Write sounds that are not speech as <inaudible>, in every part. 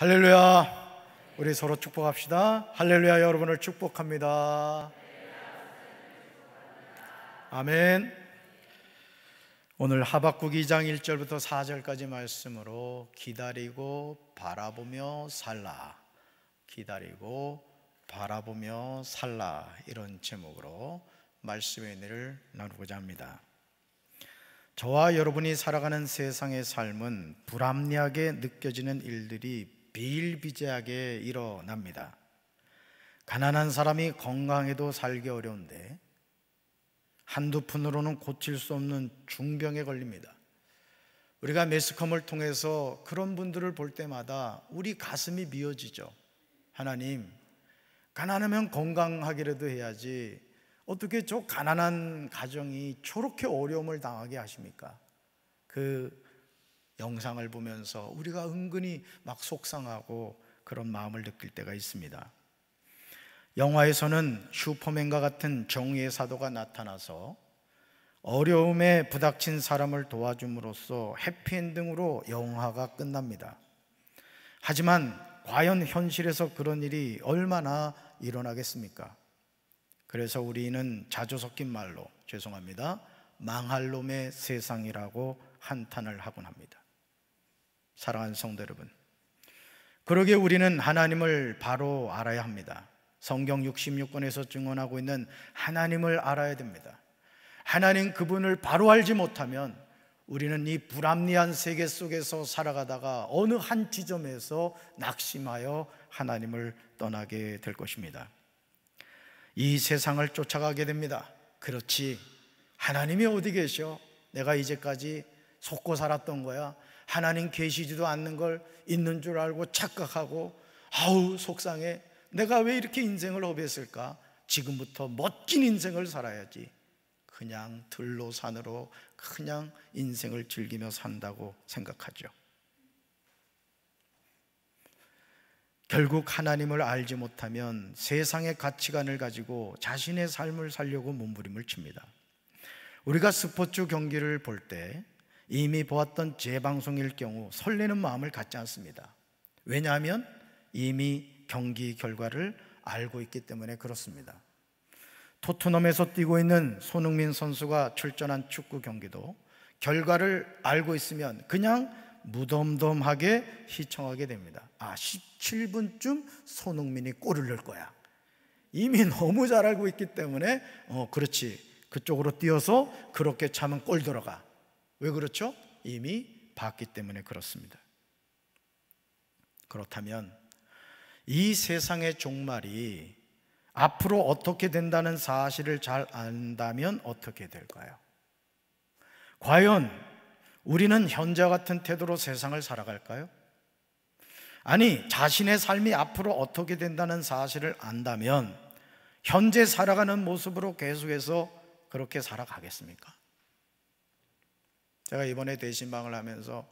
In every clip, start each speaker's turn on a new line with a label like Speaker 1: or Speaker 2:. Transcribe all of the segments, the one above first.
Speaker 1: 할렐루야. 우리 서로 축복합시다. 할렐루야 여러분을 축복합니다. 아멘. 오늘 하박국 2장 1절부터 4절까지 말씀으로 기다리고 바라보며 살라. 기다리고 바라보며 살라. 이런 제목으로 말씀의 은혜를 나누고자 합니다. 저와 여러분이 살아가는 세상의 삶은 불합리하게 느껴지는 일들이 비일비재하게 일어납니다. 가난한 사람이 건강해도 살기 어려운데 한두 푼으로는 고칠 수 없는 중병에 걸립니다. 우리가 매스컴을 통해서 그런 분들을 볼 때마다 우리 가슴이 미어지죠. 하나님, 가난하면 건강하기라도 해야지 어떻게 저 가난한 가정이 저렇게 어려움을 당하게 하십니까? 그 영상을 보면서 우리가 은근히 막 속상하고 그런 마음을 느낄 때가 있습니다. 영화에서는 슈퍼맨과 같은 정의의 사도가 나타나서 어려움에 부닥친 사람을 도와줌으로써 해피엔딩으로 영화가 끝납니다. 하지만 과연 현실에서 그런 일이 얼마나 일어나겠습니까? 그래서 우리는 자주 섞인 말로 죄송합니다. 망할 놈의 세상이라고 한탄을 하곤 합니다. 사랑하는 성도 여러분. 그러게 우리는 하나님을 바로 알아야 합니다. 성경 66권에서 증언하고 있는 하나님을 알아야 됩니다. 하나님 그분을 바로 알지 못하면 우리는 이 불합리한 세계 속에서 살아가다가 어느 한 지점에서 낙심하여 하나님을 떠나게 될 것입니다. 이 세상을 쫓아가게 됩니다. 그렇지. 하나님이 어디 계셔? 내가 이제까지 속고 살았던 거야. 하나님 계시지도 않는 걸 있는 줄 알고 착각하고 아우 속상해 내가 왜 이렇게 인생을 허비했을까 지금부터 멋진 인생을 살아야지 그냥 들로 산으로 그냥 인생을 즐기며 산다고 생각하죠 결국 하나님을 알지 못하면 세상의 가치관을 가지고 자신의 삶을 살려고 몸부림을 칩니다 우리가 스포츠 경기를 볼때 이미 보았던 재방송일 경우 설레는 마음을 갖지 않습니다. 왜냐하면 이미 경기 결과를 알고 있기 때문에 그렇습니다. 토트넘에서 뛰고 있는 손흥민 선수가 출전한 축구 경기도 결과를 알고 있으면 그냥 무덤덤하게 시청하게 됩니다. 아, 17분쯤 손흥민이 골을 넣을 거야. 이미 너무 잘 알고 있기 때문에 어, 그렇지. 그쪽으로 뛰어서 그렇게 차면 골 들어가. 왜 그렇죠? 이미 봤기 때문에 그렇습니다. 그렇다면 이 세상의 종말이 앞으로 어떻게 된다는 사실을 잘 안다면 어떻게 될까요? 과연 우리는 현재 같은 태도로 세상을 살아갈까요? 아니, 자신의 삶이 앞으로 어떻게 된다는 사실을 안다면 현재 살아가는 모습으로 계속해서 그렇게 살아가겠습니까? 제가 이번에 대신방을 하면서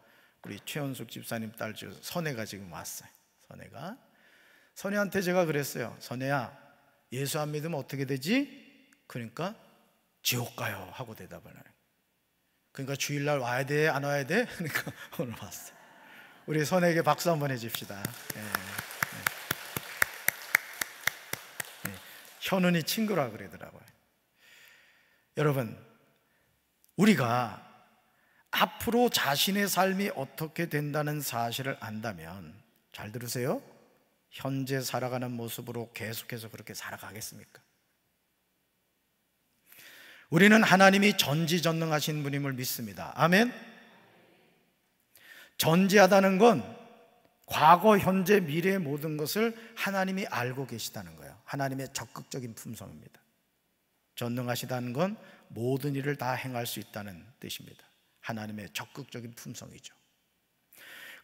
Speaker 1: 우리 최원숙 집사님 딸중 선혜가 지금 왔어요. 선혜가 선혜한테 제가 그랬어요. 선혜야, 예수 안 믿으면 어떻게 되지? 그러니까 지옥 가요 하고 대답을 하는. 그러니까 주일날 와야 돼, 안 와야 돼? <laughs> 그러니까 오늘 왔어요. 우리 선혜에게 박수 한번 해줍시다. 네. 예, 예. 예. 현은이 친구라 그러더라고요. 여러분, 우리가 앞으로 자신의 삶이 어떻게 된다는 사실을 안다면 잘 들으세요. 현재 살아가는 모습으로 계속해서 그렇게 살아가겠습니까? 우리는 하나님이 전지전능하신 분임을 믿습니다. 아멘. 전지하다는 건 과거, 현재, 미래의 모든 것을 하나님이 알고 계시다는 거예요. 하나님의 적극적인 품성입니다. 전능하시다는 건 모든 일을 다 행할 수 있다는 뜻입니다. 하나님의 적극적인 품성이죠.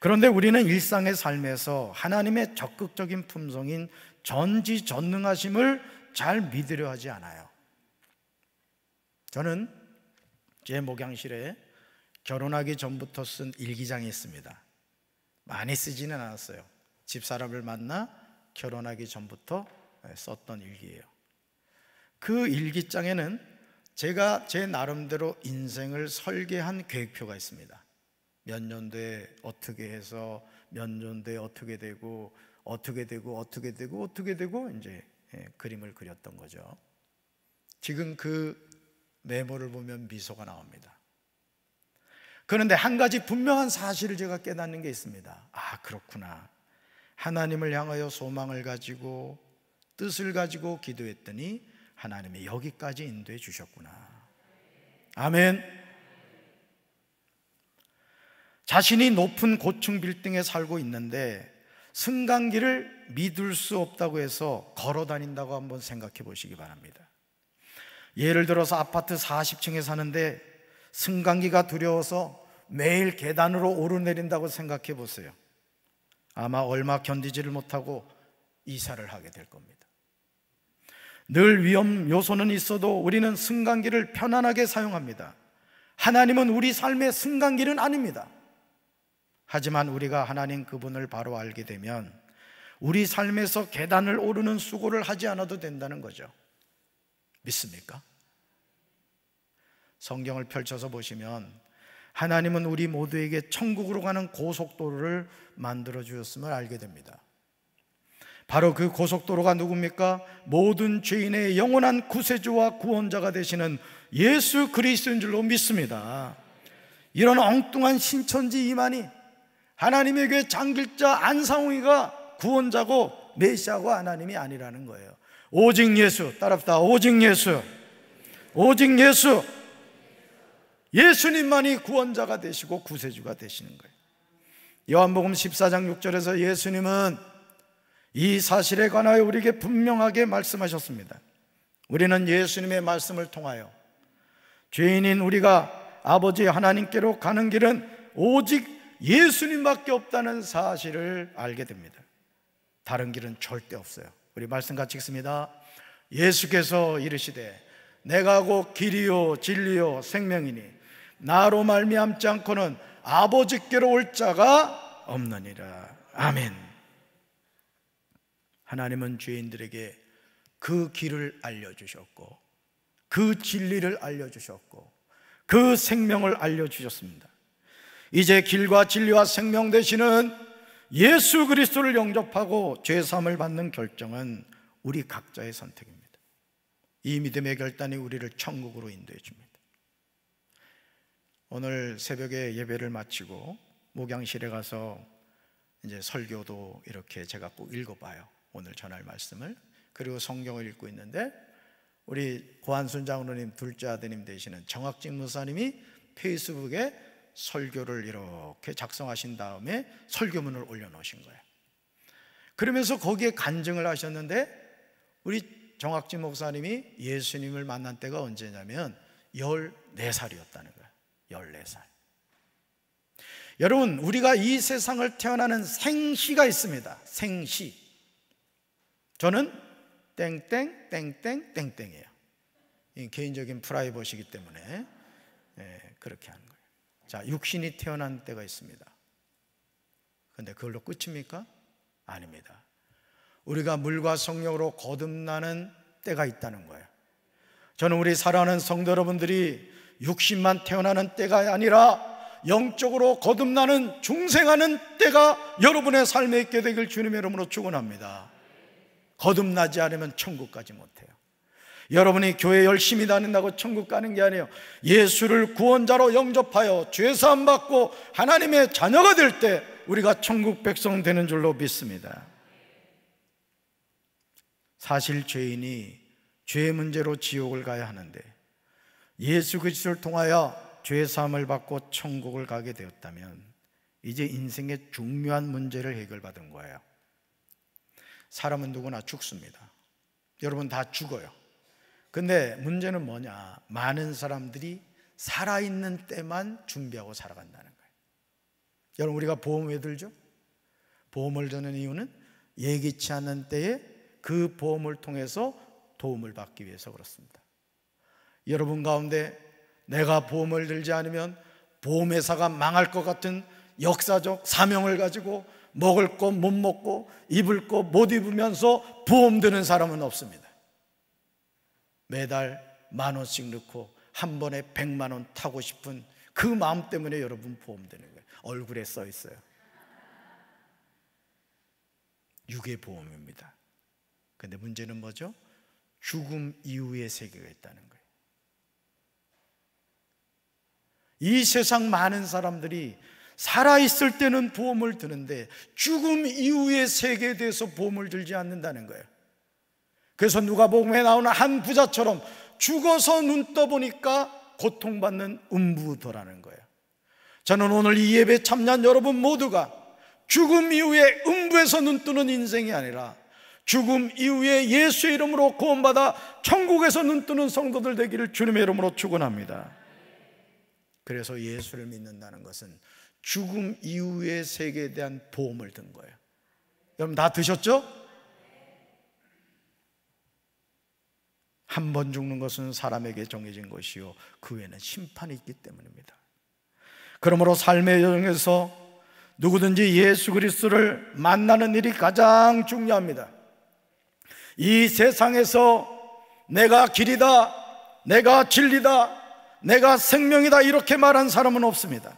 Speaker 1: 그런데 우리는 일상의 삶에서 하나님의 적극적인 품성인 전지전능하심을 잘 믿으려 하지 않아요. 저는 제 목양실에 결혼하기 전부터 쓴 일기장이 있습니다. 많이 쓰지는 않았어요. 집사람을 만나 결혼하기 전부터 썼던 일기예요. 그 일기장에는 제가 제 나름대로 인생을 설계한 계획표가 있습니다. 몇 년도에 어떻게 해서 몇 년도에 어떻게 되고 어떻게 되고 어떻게 되고 어떻게 되고 이제 예, 그림을 그렸던 거죠. 지금 그 메모를 보면 미소가 나옵니다. 그런데 한 가지 분명한 사실을 제가 깨닫는 게 있습니다. 아, 그렇구나. 하나님을 향하여 소망을 가지고 뜻을 가지고 기도했더니 하나님이 여기까지 인도해 주셨구나. 아멘. 자신이 높은 고층 빌딩에 살고 있는데 승강기를 믿을 수 없다고 해서 걸어 다닌다고 한번 생각해 보시기 바랍니다. 예를 들어서 아파트 40층에 사는데 승강기가 두려워서 매일 계단으로 오르내린다고 생각해 보세요. 아마 얼마 견디지를 못하고 이사를 하게 될 겁니다. 늘 위험 요소는 있어도 우리는 승강기를 편안하게 사용합니다. 하나님은 우리 삶의 승강기는 아닙니다. 하지만 우리가 하나님 그분을 바로 알게 되면 우리 삶에서 계단을 오르는 수고를 하지 않아도 된다는 거죠. 믿습니까? 성경을 펼쳐서 보시면 하나님은 우리 모두에게 천국으로 가는 고속도로를 만들어 주셨음을 알게 됩니다. 바로 그 고속도로가 누굽니까? 모든 죄인의 영원한 구세주와 구원자가 되시는 예수 그리스도인 줄로 믿습니다. 이런 엉뚱한 신천지 이만희, 하나님의 교회 장길자 안상웅이가 구원자고 메시아고 하나님이 아니라는 거예요. 오직 예수, 따라다 오직 예수, 오직 예수, 예수님만이 구원자가 되시고 구세주가 되시는 거예요. 요한복음 14장 6절에서 예수님은 이 사실에 관하여 우리에게 분명하게 말씀하셨습니다. 우리는 예수님의 말씀을 통하여 죄인인 우리가 아버지 하나님께로 가는 길은 오직 예수님밖에 없다는 사실을 알게 됩니다. 다른 길은 절대 없어요. 우리 말씀 같이 읽습니다. 예수께서 이르시되 내가 곧 길이요 진리요 생명이니 나로 말미암지 않고는 아버지께로 올 자가 없느니라. 아멘. 하나님은 죄인들에게 그 길을 알려주셨고, 그 진리를 알려주셨고, 그 생명을 알려주셨습니다. 이제 길과 진리와 생명 되시는 예수 그리스도를 영접하고 죄사을 받는 결정은 우리 각자의 선택입니다. 이 믿음의 결단이 우리를 천국으로 인도해 줍니다. 오늘 새벽에 예배를 마치고 목양실에 가서 이제 설교도 이렇게 제가 꼭 읽어봐요. 오늘 전할 말씀을 그리고 성경을 읽고 있는데 우리 고한순 장로님 둘째 아드님 되시는 정학진 목사님이 페이스북에 설교를 이렇게 작성하신 다음에 설교문을 올려놓으신 거예요. 그러면서 거기에 간증을 하셨는데 우리 정학진 목사님이 예수님을 만난 때가 언제냐면 14살이었다는 거예요. 14살. 여러분, 우리가 이 세상을 태어나는 생시가 있습니다. 생시. 저는 땡땡 땡땡 땡땡이에요. 개인적인 프라이버시기 때문에 네, 그렇게 하는 거예요. 자, 육신이 태어난 때가 있습니다. 근데 그걸로 끝입니까? 아닙니다. 우리가 물과 성령으로 거듭나는 때가 있다는 거예요. 저는 우리 사랑하는 성도 여러분들이 육신만 태어나는 때가 아니라 영적으로 거듭나는 중생하는 때가 여러분의 삶에 있게 되길 주님의 이름으로 축원합니다. 거듭나지 않으면 천국 까지 못해요. 여러분이 교회 열심히 다닌다고 천국 가는 게 아니에요. 예수를 구원자로 영접하여 죄사함 받고 하나님의 자녀가 될 때 우리가 천국 백성 되는 줄로 믿습니다. 사실 죄인이 죄 문제로 지옥을 가야 하는데 예수 그리스도를 통하여 죄 사함을 받고 천국을 가게 되었다면 이제 인생의 중요한 문제를 해결받은 거예요. 사람은 누구나 죽습니다. 여러분 다 죽어요. 근데 문제는 뭐냐? 많은 사람들이 살아있는 때만 준비하고 살아간다는 거예요. 여러분, 우리가 보험 왜 들죠? 보험을 드는 이유는 예기치 않은 때에 그 보험을 통해서 도움을 받기 위해서 그렇습니다. 여러분 가운데 내가 보험을 들지 않으면 보험회사가 망할 것 같은 역사적 사명을 가지고 먹을 거 못 먹고 입을 거 못 입으면서 보험드는 사람은 없습니다. 매달 만 원씩 넣고 한 번에 백만 원 타고 싶은 그 마음 때문에 여러분 보험드는 거예요. 얼굴에 써 있어요. 유괴 보험입니다. 근데 문제는 뭐죠? 죽음 이후의 세계가 있다는 거예요. 이 세상 많은 사람들이 살아있을 때는 보험을 드는데 죽음 이후의 세계에 대해서 보험을 들지 않는다는 거예요. 그래서 누가 복음에 나오는 한 부자처럼 죽어서 눈 떠보니까 고통받는 음부도라는 거예요. 저는 오늘 이 예배 참여한 여러분 모두가 죽음 이후에 음부에서 눈 뜨는 인생이 아니라 죽음 이후에 예수의 이름으로 구원받아 천국에서 눈 뜨는 성도들 되기를 주님의 이름으로 축원합니다. 그래서 예수를 믿는다는 것은 죽음 이후의 세계에 대한 보험을 든 거예요. 여러분 다 드셨죠? 한 번 죽는 것은 사람에게 정해진 것이요. 그 외에는 심판이 있기 때문입니다. 그러므로 삶의 여정에서 누구든지 예수 그리스도를 만나는 일이 가장 중요합니다. 이 세상에서 내가 길이다, 내가 진리다, 내가 생명이다 이렇게 말한 사람은 없습니다.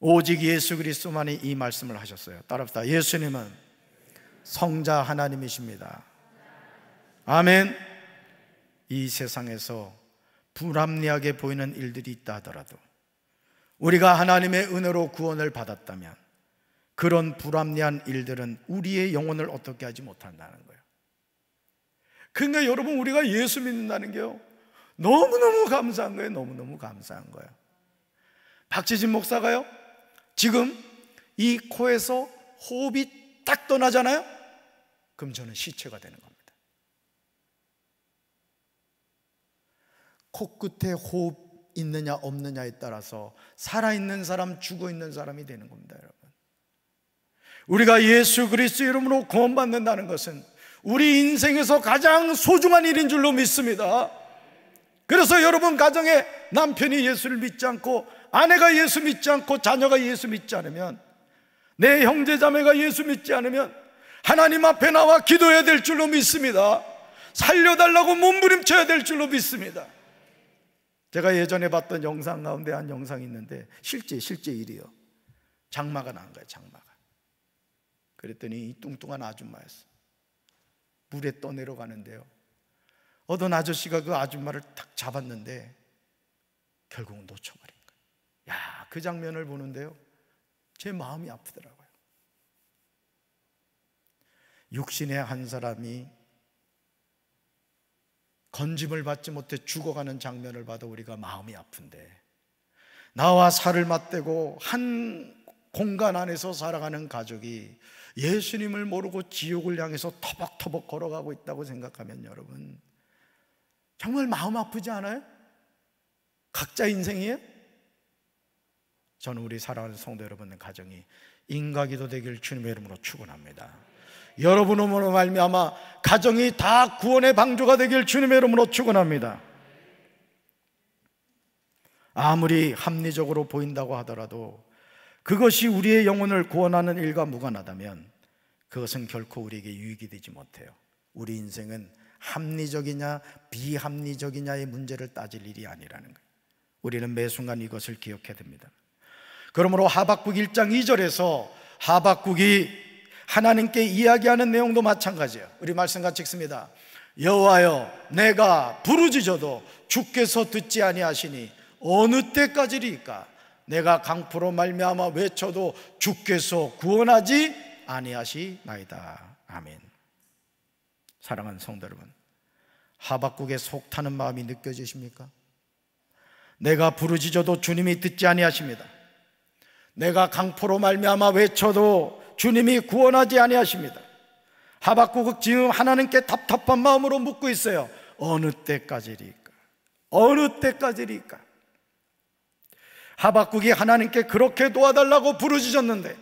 Speaker 1: 오직 예수 그리스도만이 이 말씀을 하셨어요. 따라합시다. 예수님은 성자 하나님이십니다. 아멘. 이 세상에서 불합리하게 보이는 일들이 있다 하더라도 우리가 하나님의 은혜로 구원을 받았다면 그런 불합리한 일들은 우리의 영혼을 어떻게 하지 못한다는 거예요. 그러니까 여러분 우리가 예수 믿는다는 게요. 너무너무 감사한 거예요. 너무너무 감사한 거예요. 박지진 목사가요. 지금 이 코에서 호흡이 딱 떠나잖아요? 그럼 저는 시체가 되는 겁니다. 코끝에 호흡 있느냐 없느냐에 따라서 살아있는 사람, 죽어있는 사람이 되는 겁니다, 여러분. 우리가 예수 그리스도 이름으로 구원받는다는 것은 우리 인생에서 가장 소중한 일인 줄로 믿습니다. 그래서 여러분 가정에 남편이 예수를 믿지 않고 아내가 예수 믿지 않고 자녀가 예수 믿지 않으면 내 형제자매가 예수 믿지 않으면 하나님 앞에 나와 기도해야 될 줄로 믿습니다. 살려달라고 몸부림쳐야 될 줄로 믿습니다. 제가 예전에 봤던 영상 가운데 한 영상이 있는데 실제 실제 일이요. 장마가 난 거예요. 장마가. 그랬더니 뚱뚱한 아줌마였어. 물에 떠내려 가는데요. 어떤 아저씨가 그 아줌마를 탁 잡았는데 결국놓쳐버 야, 그 장면을 보는데요. 제 마음이 아프더라고요. 육신의 한 사람이 건짐을 받지 못해 죽어가는 장면을 봐도 우리가 마음이 아픈데 나와 살을 맞대고 한 공간 안에서 살아가는 가족이 예수님을 모르고 지옥을 향해서 터벅터벅 걸어가고 있다고 생각하면 여러분 정말 마음 아프지 않아요? 각자 인생이에요? 저는 우리 사랑하는 성도 여러분의 가정이 인가기도 되길 주님의 이름으로 축원합니다. 여러분 으로 말미암아 가정이 다 구원의 방조가 되길 주님의 이름으로 축원합니다. 아무리 합리적으로 보인다고 하더라도 그것이 우리의 영혼을 구원하는 일과 무관하다면 그것은 결코 우리에게 유익이 되지 못해요. 우리 인생은 합리적이냐 비합리적이냐의 문제를 따질 일이 아니라는 거예요. 우리는 매 순간 이것을 기억해야 됩니다. 그러므로 하박국 1장 2절에서 하박국이 하나님께 이야기하는 내용도 마찬가지예요. 우리 말씀 같이 읽습니다. 여호와여 내가 부르짖어도 주께서 듣지 아니하시니 어느 때까지리까 내가 강포로 말미암아 외쳐도 주께서 구원하지 아니하시나이다. 아멘. 사랑하는 성도 여러분. 하박국의 속타는 마음이 느껴지십니까? 내가 부르짖어도 주님이 듣지 아니하십니다. 내가 강포로 말미암아 외쳐도 주님이 구원하지 아니하십니다. 하박국 지금 하나님께 답답한 마음으로 묻고 있어요. 어느 때까지리까? 어느 때까지리까? 하박국이 하나님께 그렇게 도와달라고 부르짖었는데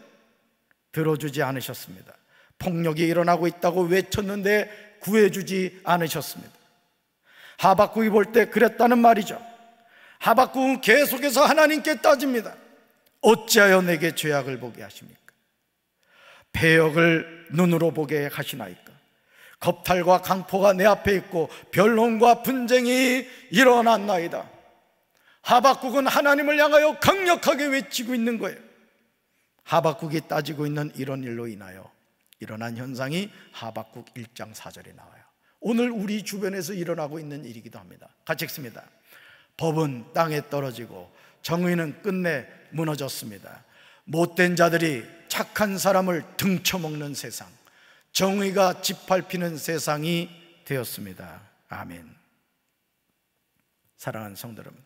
Speaker 1: 들어주지 않으셨습니다. 폭력이 일어나고 있다고 외쳤는데 구해주지 않으셨습니다. 하박국이 볼 때 그랬다는 말이죠. 하박국은 계속해서 하나님께 따집니다. 어찌하여 내게 죄악을 보게 하십니까? 배역을 눈으로 보게 하시나이까? 겁탈과 강포가 내 앞에 있고 변론과 분쟁이 일어났나이다. 하박국은 하나님을 향하여 강력하게 외치고 있는 거예요. 하박국이 따지고 있는 이런 일로 인하여 일어난 현상이 하박국 1장 4절에 나와요. 오늘 우리 주변에서 일어나고 있는 일이기도 합니다. 같이 읽습니다. 법은 땅에 떨어지고 정의는 끝내 무너졌습니다. 못된 자들이 착한 사람을 등쳐먹는 세상, 정의가 짓밟히는 세상이 되었습니다. 아멘. 사랑하는 성도 여러분,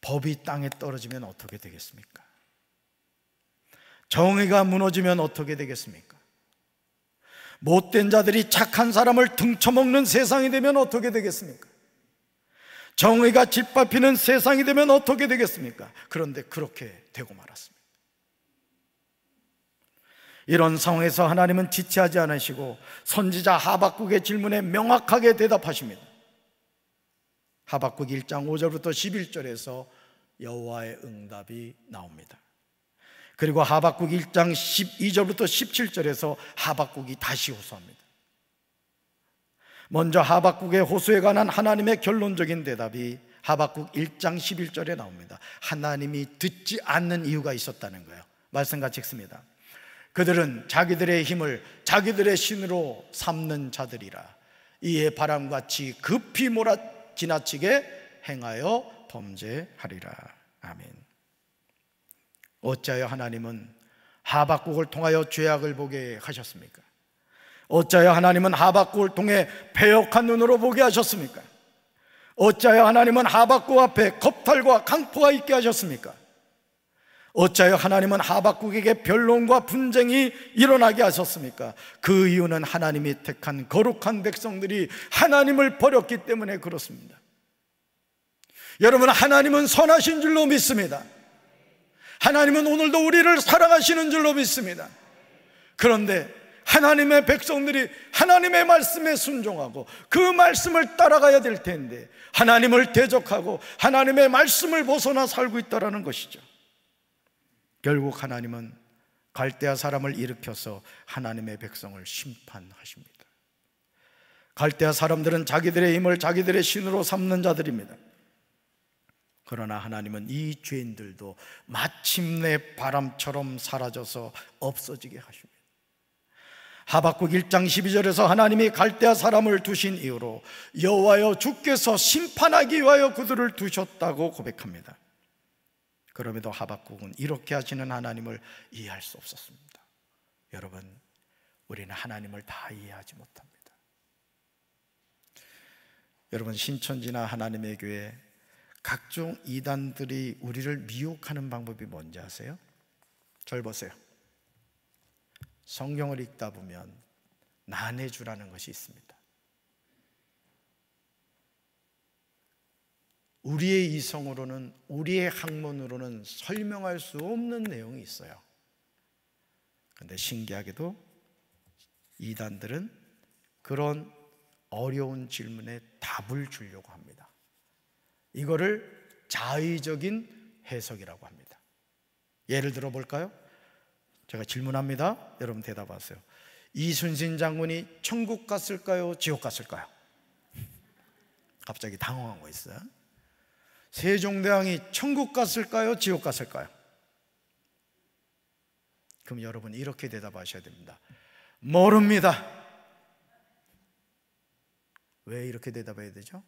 Speaker 1: 법이 땅에 떨어지면 어떻게 되겠습니까? 정의가 무너지면 어떻게 되겠습니까? 못된 자들이 착한 사람을 등쳐먹는 세상이 되면 어떻게 되겠습니까? 정의가 짓밟히는 세상이 되면 어떻게 되겠습니까? 그런데 그렇게 되고 말았습니다. 이런 상황에서 하나님은 지체하지 않으시고 선지자 하박국의 질문에 명확하게 대답하십니다. 하박국 1장 5절부터 11절에서 여호와의 응답이 나옵니다. 그리고 하박국 1장 12절부터 17절에서 하박국이 다시 호소합니다. 먼저 하박국의 호수에 관한 하나님의 결론적인 대답이 하박국 1장 11절에 나옵니다. 하나님이 듣지 않는 이유가 있었다는 거예요. 말씀 같이 읽습니다. 그들은 자기들의 힘을 자기들의 신으로 삼는 자들이라 이에 바람같이 급히 몰아 지나치게 행하여 범죄하리라. 아멘. 어찌하여 하나님은 하박국을 통하여 죄악을 보게 하셨습니까? 어찌하여 하나님은 하박국을 통해 배역한 눈으로 보게 하셨습니까? 어찌여 하나님은 하박국 앞에 겁탈과 강포가 있게 하셨습니까? 어찌여 하나님은 하박국에게 변론과 분쟁이 일어나게 하셨습니까? 그 이유는 하나님이 택한 거룩한 백성들이 하나님을 버렸기 때문에 그렇습니다. 여러분, 하나님은 선하신 줄로 믿습니다. 하나님은 오늘도 우리를 사랑하시는 줄로 믿습니다. 그런데 하나님의 백성들이 하나님의 말씀에 순종하고 그 말씀을 따라가야 될 텐데 하나님을 대적하고 하나님의 말씀을 벗어나 살고 있다라는 것이죠. 결국 하나님은 갈대아 사람을 일으켜서 하나님의 백성을 심판하십니다. 갈대아 사람들은 자기들의 힘을 자기들의 신으로 삼는 자들입니다. 그러나 하나님은 이 죄인들도 마침내 바람처럼 사라져서 없어지게 하십니다. 하박국 1장 12절에서 하나님이 갈대아 사람을 두신 이후로 여호와여 주께서 심판하기 위하여 그들을 두셨다고 고백합니다. 그럼에도 하박국은 이렇게 하시는 하나님을 이해할 수 없었습니다. 여러분, 우리는 하나님을 다 이해하지 못합니다. 여러분, 신천지나 하나님의 교회 각종 이단들이 우리를 미혹하는 방법이 뭔지 아세요? 절 보세요. 성경을 읽다 보면 난해주라는 것이 있습니다. 우리의 이성으로는 우리의 학문으로는 설명할 수 없는 내용이 있어요. 근데 신기하게도 이단들은 그런 어려운 질문에 답을 주려고 합니다. 이거를 자의적인 해석이라고 합니다. 예를 들어 볼까요? 제가 질문합니다. 여러분 대답하세요. 이순신 장군이 천국 갔을까요? 지옥 갔을까요? 갑자기 당황하고 있어요. 세종대왕이 천국 갔을까요? 지옥 갔을까요? 그럼 여러분 이렇게 대답하셔야 됩니다. 모릅니다. 왜 이렇게 대답해야 되죠?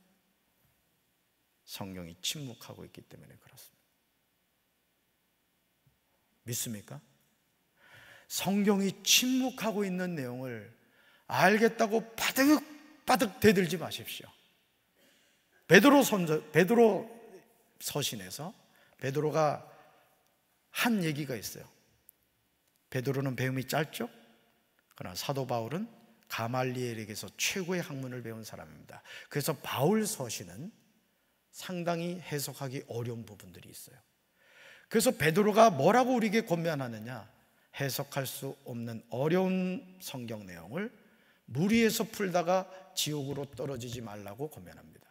Speaker 1: 성경이 침묵하고 있기 때문에 그렇습니다. 믿습니까? 성경이 침묵하고 있는 내용을 알겠다고 바득바득 대들지 마십시오. 베드로 선저, 베드로 서신에서 베드로가 한 얘기가 있어요. 베드로는 배움이 짧죠? 그러나 사도 바울은 가말리엘에게서 최고의 학문을 배운 사람입니다. 그래서 바울 서신은 상당히 해석하기 어려운 부분들이 있어요. 그래서 베드로가 뭐라고 우리에게 권면하느냐? 해석할 수 없는 어려운 성경 내용을 무리해서 풀다가 지옥으로 떨어지지 말라고 고면합니다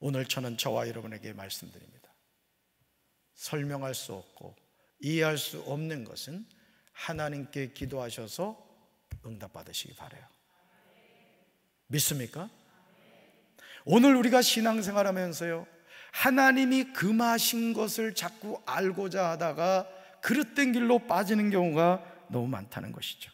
Speaker 1: 오늘 저는 저와 여러분에게 말씀드립니다. 설명할 수 없고 이해할 수 없는 것은 하나님께 기도하셔서 응답받으시기 바래요. 믿습니까? 오늘 우리가 신앙생활하면서요. 하나님이 금하신 것을 자꾸 알고자 하다가 그릇된 길로 빠지는 경우가 너무 많다는 것이죠.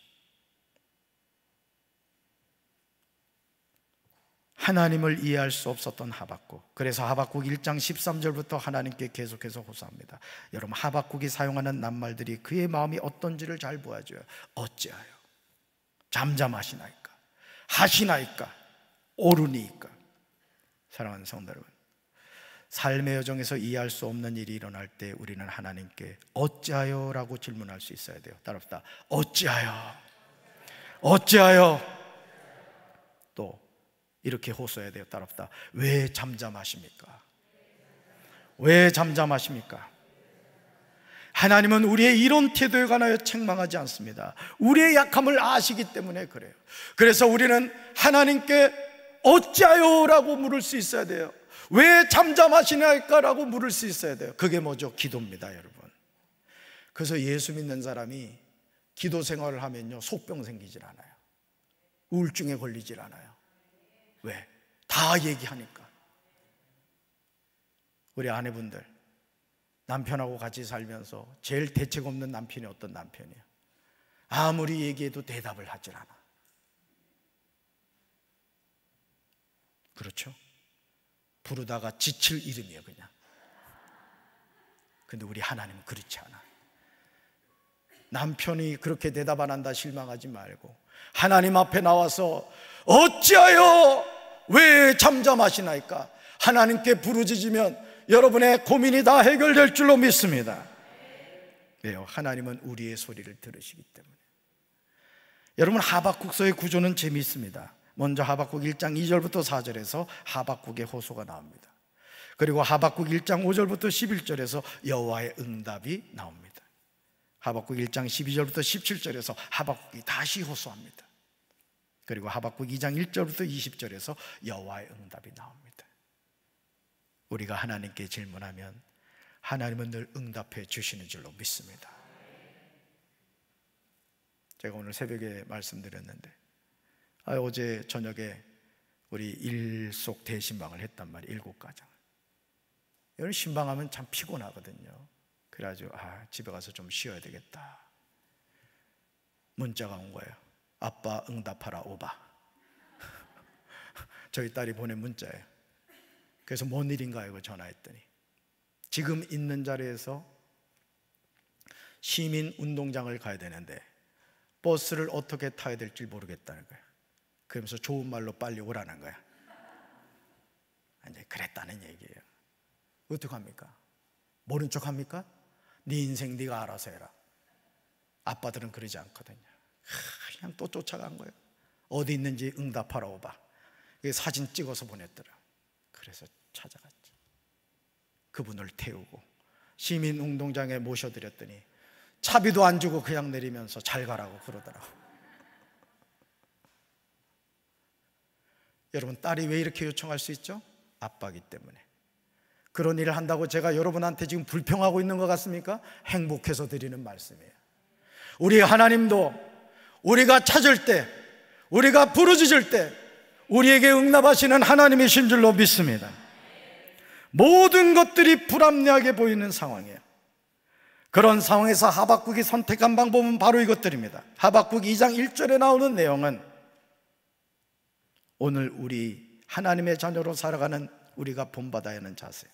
Speaker 1: 하나님을 이해할 수 없었던 하박국. 그래서 하박국 1장 13절부터 하나님께 계속해서 호소합니다. 여러분 하박국이 사용하는 낱말들이 그의 마음이 어떤지를 잘 보아줘요. 어찌하여 잠잠하시나이까, 하시나이까, 오르니이까. 사랑하는 성도 여러분, 삶의 여정에서 이해할 수 없는 일이 일어날 때 우리는 하나님께 어찌하여? 라고 질문할 수 있어야 돼요. 따라합시다. 어찌하여? 어찌하여? 또 이렇게 호소해야 돼요. 따라합시다. 왜 잠잠하십니까? 왜 잠잠하십니까? 하나님은 우리의 이런 태도에 관하여 책망하지 않습니다. 우리의 약함을 아시기 때문에 그래요. 그래서 우리는 하나님께 어찌하여? 라고 물을 수 있어야 돼요. 왜 잠잠하시냐까라고 물을 수 있어야 돼요. 그게 뭐죠? 기도입니다, 여러분. 그래서 예수 믿는 사람이 기도 생활을 하면요, 속병 생기질 않아요. 우울증에 걸리질 않아요. 왜? 다 얘기하니까. 우리 아내분들, 남편하고 같이 살면서 제일 대책 없는 남편이 어떤 남편이에요? 아무리 얘기해도 대답을 하질 않아. 그렇죠? 부르다가 지칠 이름이에요, 그냥. 근데 우리 하나님은 그렇지 않아. 남편이 그렇게 대답 안 한다 실망하지 말고 하나님 앞에 나와서 어찌하여 왜 잠잠하시나이까? 하나님께 부르짖으면 여러분의 고민이 다 해결될 줄로 믿습니다. 왜요? 하나님은 우리의 소리를 들으시기 때문에. 여러분 하박국서의 구조는 재미있습니다. 먼저 하박국 1장 2절부터 4절에서 하박국의 호소가 나옵니다. 그리고 하박국 1장 5절부터 11절에서 여호와의 응답이 나옵니다. 하박국 1장 12절부터 17절에서 하박국이 다시 호소합니다. 그리고 하박국 2장 1절부터 20절에서 여호와의 응답이 나옵니다. 우리가 하나님께 질문하면 하나님은 늘 응답해 주시는 줄로 믿습니다. 제가 오늘 새벽에 말씀드렸는데 아, 어제 저녁에 우리 일속 대신방을 했단 말이에요. 일곱 가정 여러분 신방하면 참 피곤하거든요. 그래가지고 아 집에 가서 좀 쉬어야 되겠다. 문자가 온 거예요. 아빠 응답하라 오바. <laughs> 저희 딸이 보낸 문자예요. 그래서 뭔 일인가 이거 전화했더니 지금 있는 자리에서 시민 운동장을 가야 되는데 버스를 어떻게 타야 될지 모르겠다는 거예요. 그러면서 좋은 말로 빨리 오라는 거야. 이제 그랬다는 얘기예요. 어떻게 합니까? 모른 척 합니까? 네 인생 네가 알아서 해라. 아빠들은 그러지 않거든요. 그냥 또 쫓아간 거예요. 어디 있는지 응답하러 오봐. 사진 찍어서 보냈더라. 그래서 찾아갔죠. 그분을 태우고 시민운동장에 모셔드렸더니 차비도 안 주고 그냥 내리면서 잘 가라고 그러더라고. 여러분 딸이 왜 이렇게 요청할 수 있죠? 아빠기 때문에 그런 일을 한다고 제가 여러분한테 지금 불평하고 있는 것 같습니까? 행복해서 드리는 말씀이에요 우리 하나님도 우리가 찾을 때 우리가 부르짖을 때 우리에게 응답하시는 하나님이신 줄로 믿습니다 모든 것들이 불합리하게 보이는 상황이에요 그런 상황에서 하박국이 선택한 방법은 바로 이것들입니다 하박국 2장 1절에 나오는 내용은 오늘 우리 하나님의 자녀로 살아가는 우리가 본받아야 하는 자세.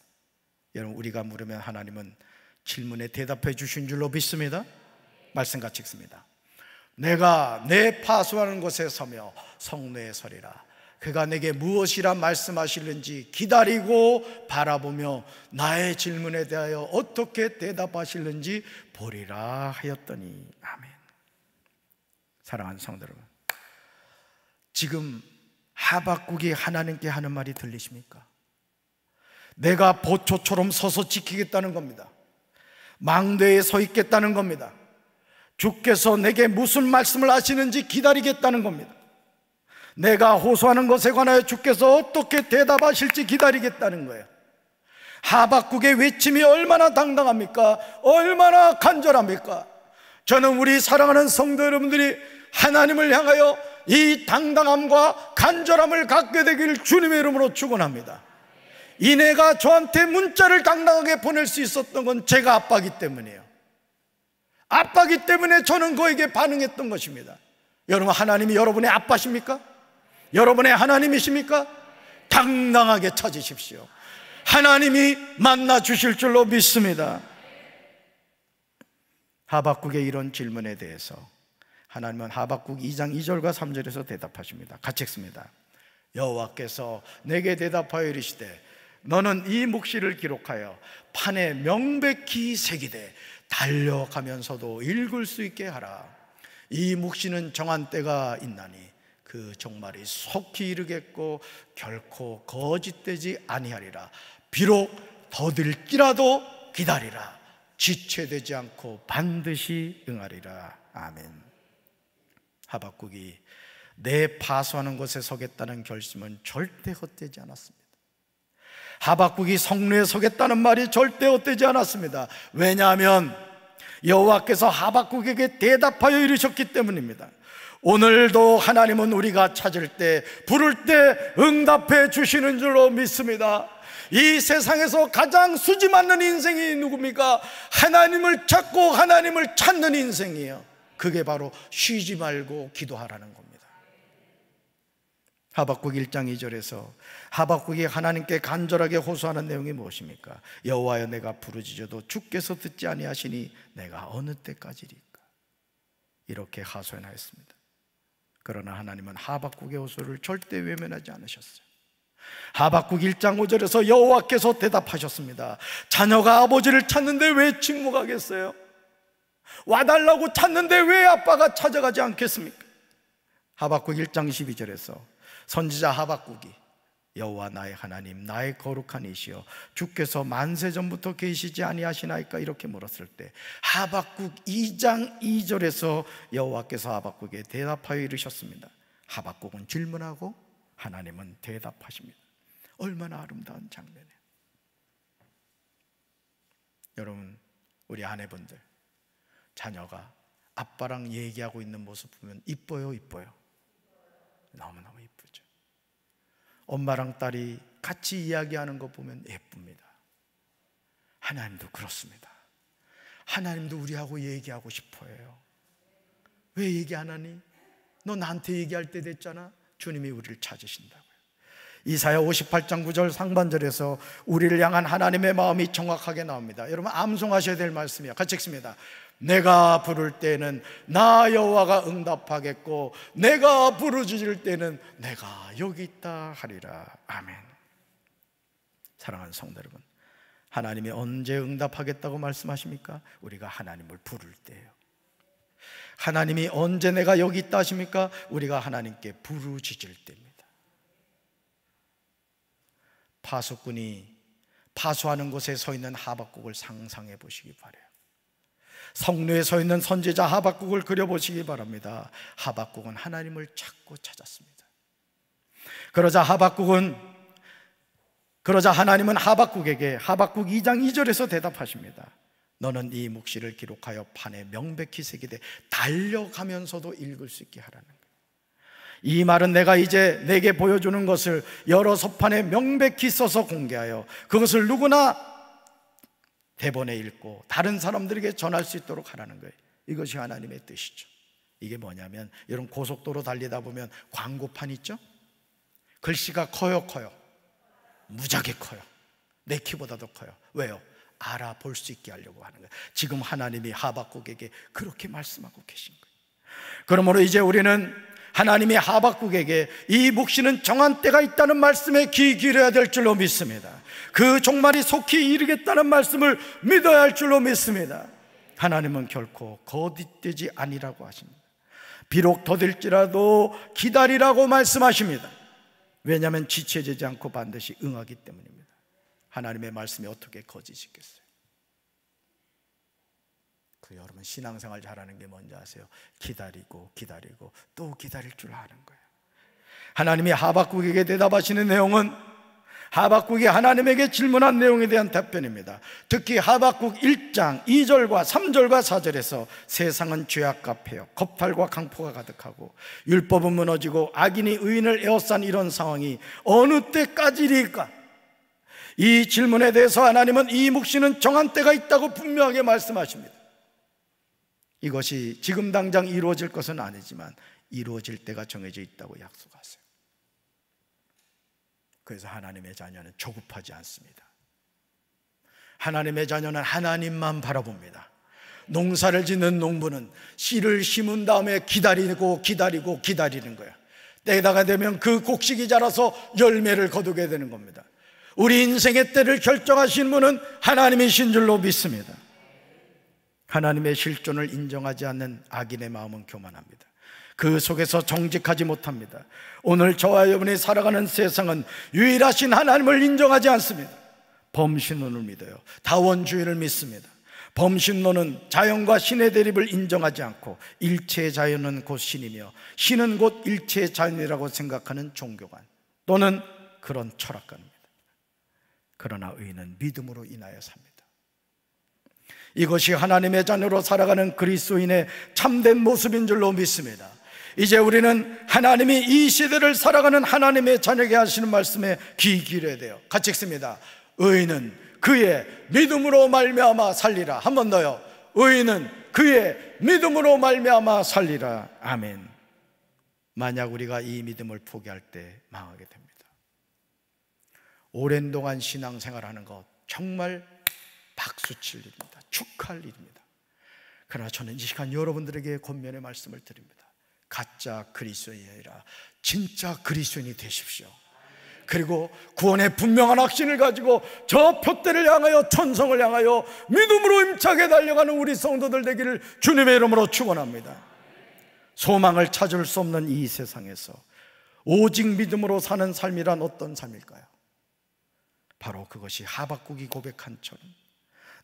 Speaker 1: 여러분 우리가 물으면 하나님은 질문에 대답해 주신 줄로 믿습니다. 말씀 같이 읽습니다. 내가 내 파수하는 곳에 서며 성내에 서리라. 그가 내게 무엇이라 말씀하실는지 기다리고 바라보며 나의 질문에 대하여 어떻게 대답하실는지 보리라 하였더니 아멘. 사랑하는 성도 여러분. 지금 하박국이 하나님께 하는 말이 들리십니까? 내가 보초처럼 서서 지키겠다는 겁니다. 망대에 서 있겠다는 겁니다. 주께서 내게 무슨 말씀을 하시는지 기다리겠다는 겁니다. 내가 호소하는 것에 관하여 주께서 어떻게 대답하실지 기다리겠다는 거예요. 하박국의 외침이 얼마나 당당합니까? 얼마나 간절합니까? 저는 우리 사랑하는 성도 여러분들이 하나님을 향하여 이 당당함과 간절함을 갖게 되길 주님의 이름으로 축원합니다. 이내가 저한테 문자를 당당하게 보낼 수 있었던 건 제가 아빠기 때문이에요. 아빠기 때문에 저는 그에게 반응했던 것입니다. 여러분 하나님이 여러분의 아빠십니까? 여러분의 하나님이십니까? 당당하게 찾으십시오. 하나님이 만나 주실 줄로 믿습니다. 하박국의 이런 질문에 대해서 하나님은 하박국 2장 2절과 3절에서 대답하십니다. 같이 읽습니다. 여호와께서 내게 대답하여 이르시되 너는 이 묵시를 기록하여 판에 명백히 새기되 달려가면서도 읽을 수 있게 하라. 이 묵시는 정한 때가 있나니 그 종말이 속히 이르겠고 결코 거짓되지 아니하리라. 비록 더들기라도 기다리라. 지체되지 않고 반드시 응하리라. 아멘. 하박국이 내 파수하는 곳에 서겠다는 결심은 절대 헛되지 않았습니다. 하박국이 성루에 서겠다는 말이 절대 헛되지 않았습니다. 왜냐하면 여호와께서 하박국에게 대답하여 이르셨기 때문입니다. 오늘도 하나님은 우리가 찾을 때, 부를 때 응답해 주시는 줄로 믿습니다. 이 세상에서 가장 수지 맞는 인생이 누굽니까? 하나님을 찾고 하나님을 찾는 인생이에요. 그게 바로 쉬지 말고 기도하라는 겁니다. 하박국 1장 2절에서 하박국이 하나님께 간절하게 호소하는 내용이 무엇입니까? 여호와여 내가 부르짖어도 주께서 듣지 아니하시니 내가 어느 때까지리까? 이렇게 하소연하였습니다. 그러나 하나님은 하박국의 호소를 절대 외면하지 않으셨어요. 하박국 1장 5절에서 여호와께서 대답하셨습니다. 자녀가 아버지를 찾는데 왜 침묵하겠어요? 와달라고 찾는데 왜 아빠가 찾아가지 않겠습니까? 하박국 1장 12절에서 선지자 하박국이 여호와 나의 하나님 나의 거룩한 이시여 주께서 만세 전부터 계시지 아니하시나이까 이렇게 물었을 때 하박국 2장 2절에서 여호와께서 하박국에 대답하여 이르셨습니다. 하박국은 질문하고 하나님은 대답하십니다. 얼마나 아름다운 장면이에요. 여러분 우리 아내분들 자녀가 아빠랑 얘기하고 있는 모습 보면 이뻐요, 이뻐요. 너무너무 이쁘죠. 엄마랑 딸이 같이 이야기하는 것 보면 예쁩니다. 하나님도 그렇습니다. 하나님도 우리하고 얘기하고 싶어 해요. 왜 얘기 안 하니? 너 나한테 얘기할 때 됐잖아. 주님이 우리를 찾으신다고. 이사야 58장 9절 상반절에서 우리를 향한 하나님의 마음이 정확하게 나옵니다. 여러분 암송하셔야 될 말씀이에요. 같이 읽습니다. 내가 부를 때는 나 여호와가 응답하겠고 내가 부르짖을 때는 내가 여기 있다 하리라. 아멘. 사랑하는 성도 여러분. 하나님이 언제 응답하겠다고 말씀하십니까? 우리가 하나님을 부를 때예요. 하나님이 언제 내가 여기 있다 하십니까? 우리가 하나님께 부르짖을 때입니다. 파수꾼이 파수하는 곳에 서 있는 하박국을 상상해 보시기 바래요. 성루에 서 있는 선지자 하박국을 그려보시기 바랍니다. 하박국은 하나님을 찾고 찾았습니다. 그러자 하박국은 그러자 하나님은 하박국에게 하박국 2장 2절에서 대답하십니다. 너는 이 묵시를 기록하여 판에 명백히 새기되 달려가면서도 읽을 수 있게 하라는 이 말은 내가 이제 내게 보여주는 것을 여러 서판에 명백히 써서 공개하여 그것을 누구나 대본에 읽고 다른 사람들에게 전할 수 있도록 하라는 거예요. 이것이 하나님의 뜻이죠. 이게 뭐냐면 이런 고속도로 달리다 보면 광고판 있죠? 글씨가 커요, 커요. 무지하게 커요. 내 키보다도 커요. 왜요? 알아볼 수 있게 하려고 하는 거예요. 지금 하나님이 하박국에게 그렇게 말씀하고 계신 거예요. 그러므로 이제 우리는 하나님이 하박국에게 이 묵시는 정한 때가 있다는 말씀에 귀 기울여야 될 줄로 믿습니다. 그 종말이 속히 이르겠다는 말씀을 믿어야 할 줄로 믿습니다. 하나님은 결코 거짓되지 아니라고 하십니다. 비록 더딜지라도 기다리라고 말씀하십니다. 왜냐하면 지체되지 않고 반드시 응하기 때문입니다. 하나님의 말씀이 어떻게 거짓이겠어요? 그 여러분 신앙생활 잘하는 게 뭔지 아세요? 기다리고 기다리고 또 기다릴 줄 아는 거예요. 하나님이 하박국에게 대답하시는 내용은 하박국이 하나님에게 질문한 내용에 대한 답변입니다. 특히 하박국 1장 2절과 3절과 4절에서 세상은 죄악과 폐역, 겁탈과 강포가 가득하고 율법은 무너지고 악인이 의인을 에워싼 이런 상황이 어느 때까지일까? 이 질문에 대해서 하나님은 이 묵시는 정한 때가 있다고 분명하게 말씀하십니다. 이것이 지금 당장 이루어질 것은 아니지만 이루어질 때가 정해져 있다고 약속하세요. 그래서 하나님의 자녀는 조급하지 않습니다. 하나님의 자녀는 하나님만 바라봅니다. 농사를 짓는 농부는 씨를 심은 다음에 기다리고 기다리고 기다리는 거야. 때다가 되면 그 곡식이 자라서 열매를 거두게 되는 겁니다. 우리 인생의 때를 결정하신 분은 하나님이신 줄로 믿습니다. 하나님의 실존을 인정하지 않는 악인의 마음은 교만합니다. 그 속에서 정직하지 못합니다. 오늘 저와 여러분이 살아가는 세상은 유일하신 하나님을 인정하지 않습니다. 범신론을 믿어요. 다원주의를 믿습니다. 범신론은 자연과 신의 대립을 인정하지 않고 일체 자연은 곧 신이며 신은 곧 일체 자연이라고 생각하는 종교관 또는 그런 철학관입니다. 그러나 의인은 믿음으로 인하여 삽니다. 이것이 하나님의 자녀로 살아가는 그리스도인의 참된 모습인 줄로 믿습니다. 이제 우리는 하나님이 이 시대를 살아가는 하나님의 자녀게 하시는 말씀에 귀 기울여야 돼요. 같이 읽습니다. 의인은 그의 믿음으로 말미암아 살리라. 한 번 더요. 의인은 그의 믿음으로 말미암아 살리라. 아멘. 만약 우리가 이 믿음을 포기할 때 망하게 됩니다. 오랜 동안 신앙생활하는 것 정말 박수 칠 일입니다. 축할 일입니다. 그러나 저는 이 시간 여러분들에게 권면의 말씀을 드립니다. 가짜 그리스인이 아니라 진짜 그리스인이 되십시오. 그리고 구원의 분명한 확신을 가지고 저 표대를 향하여 천성을 향하여 믿음으로 임차게 달려가는 우리 성도들 되기를 주님의 이름으로 축원합니다. 소망을 찾을 수 없는 이 세상에서 오직 믿음으로 사는 삶이란 어떤 삶일까요? 바로 그것이 하박국이 고백한 처럼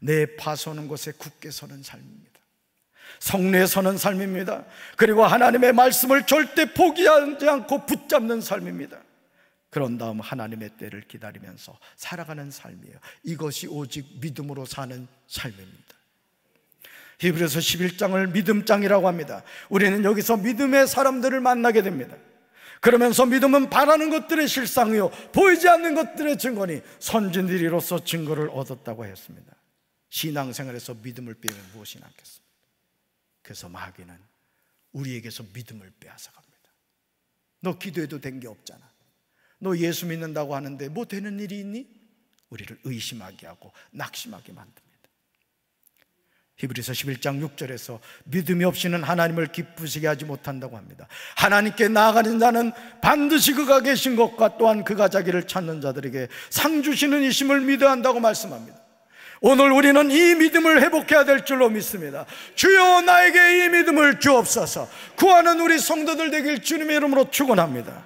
Speaker 1: 내 파서는 곳에 굳게 서는 삶입니다. 성례에 서는 삶입니다. 그리고 하나님의 말씀을 절대 포기하지 않고 붙잡는 삶입니다. 그런 다음 하나님의 때를 기다리면서 살아가는 삶이에요. 이것이 오직 믿음으로 사는 삶입니다. 히브리서 11장을 믿음장이라고 합니다. 우리는 여기서 믿음의 사람들을 만나게 됩니다. 그러면서 믿음은 바라는 것들의 실상이요 보이지 않는 것들의 증거니 선진들이로서 증거를 얻었다고 했습니다. 신앙생활에서 믿음을 빼면 무엇이 남겠습니까? 그래서 마귀는 우리에게서 믿음을 빼앗아 갑니다. 너 기도해도 된 게 없잖아. 너 예수 믿는다고 하는데 뭐 되는 일이 있니? 우리를 의심하게 하고 낙심하게 만듭니다. 히브리서 11장 6절에서 믿음이 없이는 하나님을 기쁘시게 하지 못한다고 합니다. 하나님께 나아가는 자는 반드시 그가 계신 것과 또한 그가 자기를 찾는 자들에게 상 주시는 이심을 믿어야 한다고 말씀합니다. 오늘 우리는 이 믿음을 회복해야 될 줄로 믿습니다. 주여 나에게 이 믿음을 주옵소서. 구하는 우리 성도들 되길 주님의 이름으로 축원합니다.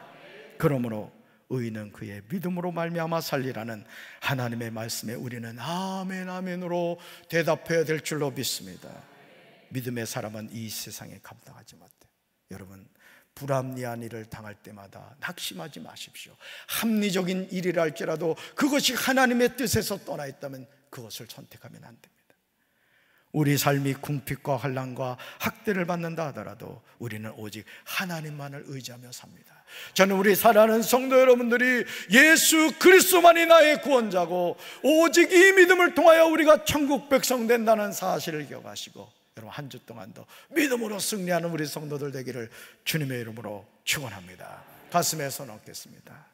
Speaker 1: 그러므로 의인은 그의 믿음으로 말미암아 살리라는 하나님의 말씀에 우리는 아멘 아멘으로 대답해야 될 줄로 믿습니다. 믿음의 사람은 이 세상에 감당하지 못해. 여러분 불합리한 일을 당할 때마다 낙심하지 마십시오. 합리적인 일이랄지라도 그것이 하나님의 뜻에서 떠나 있다면 그것을 선택하면 안 됩니다. 우리 삶이 궁핍과 환란과 학대를 받는다 하더라도 우리는 오직 하나님만을 의지하며 삽니다. 저는 우리 사랑하는 성도 여러분들이 예수 그리스도만이 나의 구원자고 오직 이 믿음을 통하여 우리가 천국 백성 된다는 사실을 기억하시고 여러분 한 주 동안도 믿음으로 승리하는 우리 성도들 되기를 주님의 이름으로 축원합니다. 가슴에 손 얹겠습니다.